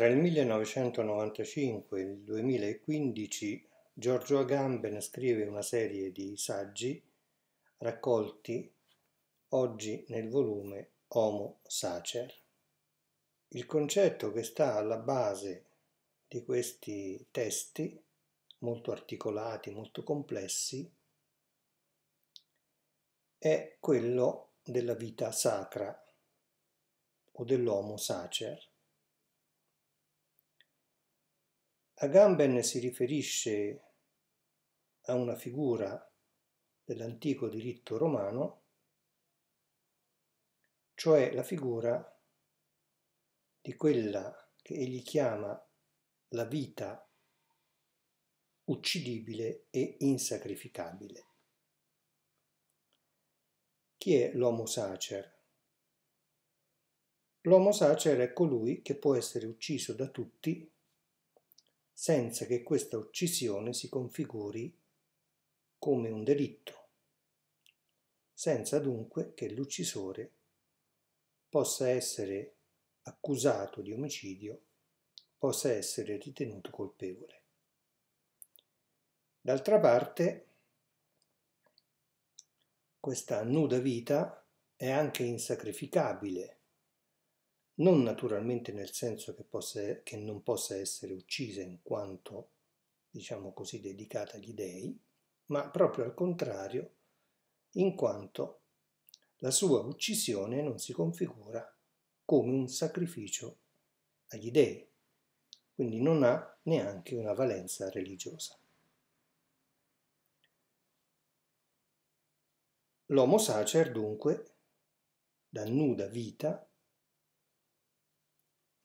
Tra il 1995 e il 2015 Giorgio Agamben scrive una serie di saggi raccolti oggi nel volume Homo Sacer. Il concetto che sta alla base di questi testi, molto articolati, molto complessi, è quello della vita sacra o dell'Homo Sacer Agamben si riferisce a una figura dell'antico diritto romano, cioè la figura di quella che egli chiama la vita uccidibile e insacrificabile. Chi è l'uomo sacer? L'uomo sacer è colui che può essere ucciso da tutti senza che questa uccisione si configuri come un delitto, senza dunque che l'uccisore possa essere accusato di omicidio, possa essere ritenuto colpevole. D'altra parte, questa nuda vita è anche insacrificabile non naturalmente nel senso che, possa, che non possa essere uccisa in quanto, diciamo così, dedicata agli dei, ma proprio al contrario, in quanto la sua uccisione non si configura come un sacrificio agli dei, quindi non ha neanche una valenza religiosa. L'homo sacer dunque, da nuda vita,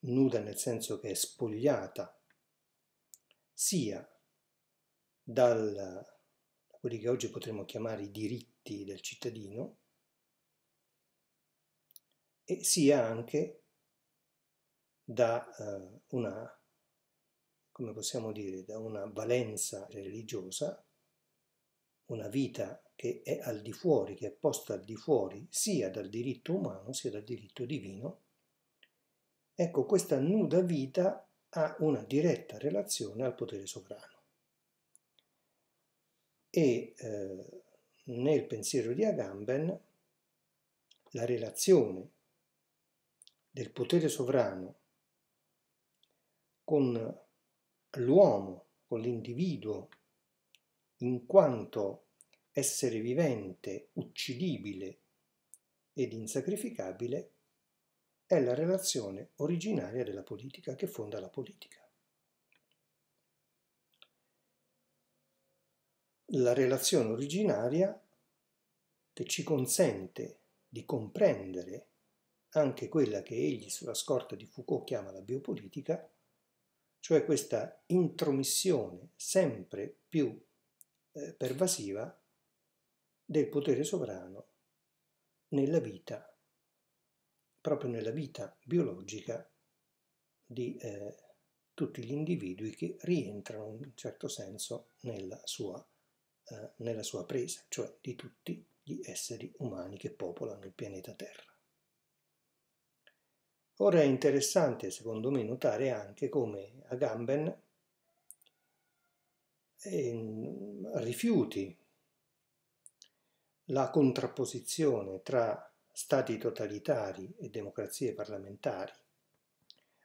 nuda nel senso che è spogliata, sia dal quelli che oggi potremmo chiamare i diritti del cittadino, e sia anche da eh, una, come possiamo dire, da una valenza religiosa, una vita che è al di fuori, che è posta al di fuori sia dal diritto umano sia dal diritto divino, Ecco, questa nuda vita ha una diretta relazione al potere sovrano. E eh, nel pensiero di Agamben la relazione del potere sovrano con l'uomo, con l'individuo, in quanto essere vivente, uccidibile ed insacrificabile, è la relazione originaria della politica che fonda la politica. La relazione originaria che ci consente di comprendere anche quella che egli sulla scorta di Foucault chiama la biopolitica, cioè questa intromissione sempre più eh, pervasiva del potere sovrano nella vita proprio nella vita biologica di eh, tutti gli individui che rientrano in un certo senso nella sua, eh, nella sua presa, cioè di tutti gli esseri umani che popolano il pianeta Terra. Ora è interessante, secondo me, notare anche come Agamben ehm, rifiuti la contrapposizione tra stati totalitari e democrazie parlamentari,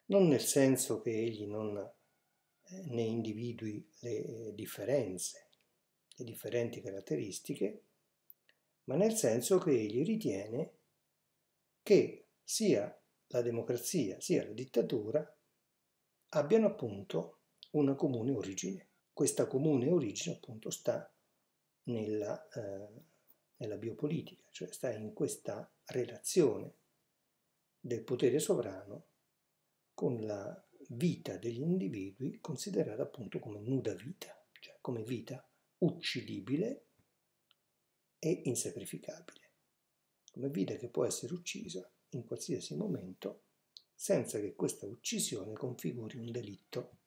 non nel senso che egli non eh, ne individui le eh, differenze, le differenti caratteristiche, ma nel senso che egli ritiene che sia la democrazia sia la dittatura abbiano appunto una comune origine. Questa comune origine appunto sta nella, eh, nella biopolitica, cioè sta in questa relazione del potere sovrano con la vita degli individui considerata appunto come nuda vita, cioè come vita uccidibile e insacrificabile, come vita che può essere uccisa in qualsiasi momento senza che questa uccisione configuri un delitto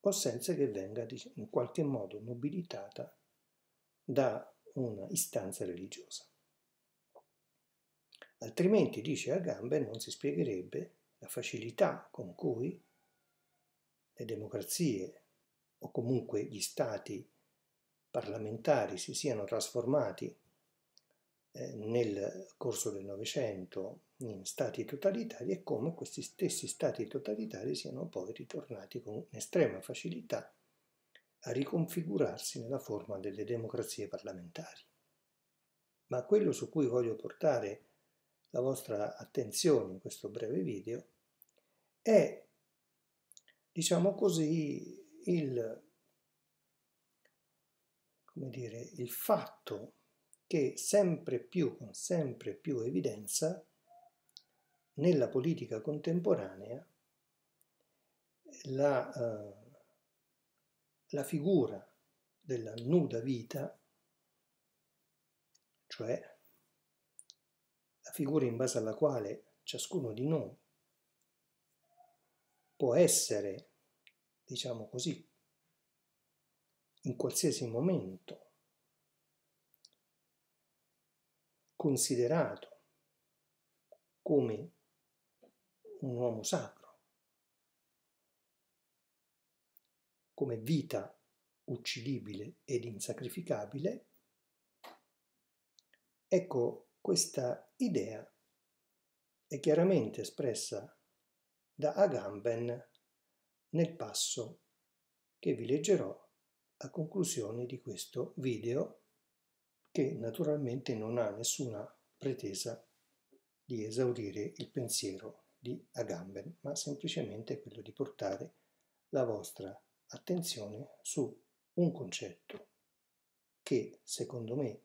o senza che venga in qualche modo nobilitata da una istanza religiosa altrimenti, dice Agamben, non si spiegherebbe la facilità con cui le democrazie o comunque gli stati parlamentari si siano trasformati eh, nel corso del Novecento in stati totalitari e come questi stessi stati totalitari siano poi ritornati con estrema facilità a riconfigurarsi nella forma delle democrazie parlamentari. Ma quello su cui voglio portare la vostra attenzione in questo breve video è, diciamo così, il, dire, il fatto che sempre più, con sempre più evidenza, nella politica contemporanea la, eh, la figura della nuda vita, cioè la figura in base alla quale ciascuno di noi può essere, diciamo così, in qualsiasi momento considerato come un uomo sacro, come vita uccidibile ed insacrificabile, ecco questa idea è chiaramente espressa da Agamben nel passo che vi leggerò a conclusione di questo video che naturalmente non ha nessuna pretesa di esaurire il pensiero di Agamben, ma semplicemente quello di portare la vostra attenzione su un concetto che secondo me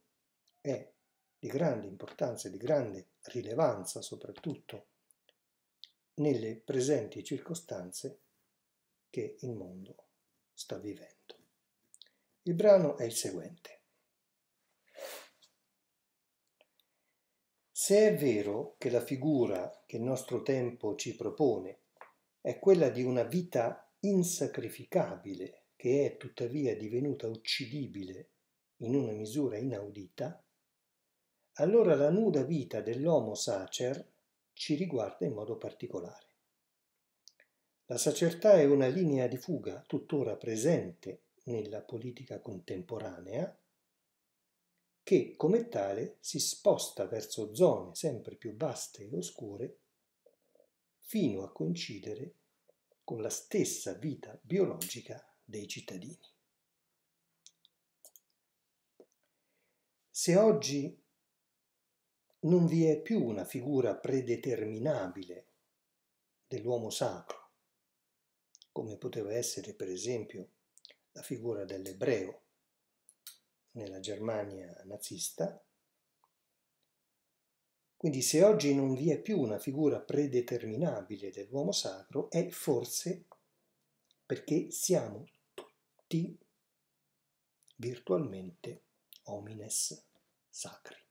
è di grande importanza e di grande rilevanza soprattutto nelle presenti circostanze che il mondo sta vivendo. Il brano è il seguente. Se è vero che la figura che il nostro tempo ci propone è quella di una vita insacrificabile che è tuttavia divenuta uccidibile in una misura inaudita, allora la nuda vita dell'uomo sacer ci riguarda in modo particolare. La sacertà è una linea di fuga tuttora presente nella politica contemporanea che come tale si sposta verso zone sempre più vaste e oscure fino a coincidere con la stessa vita biologica dei cittadini. Se oggi non vi è più una figura predeterminabile dell'uomo sacro, come poteva essere per esempio la figura dell'ebreo nella Germania nazista. Quindi se oggi non vi è più una figura predeterminabile dell'uomo sacro è forse perché siamo tutti virtualmente homines sacri.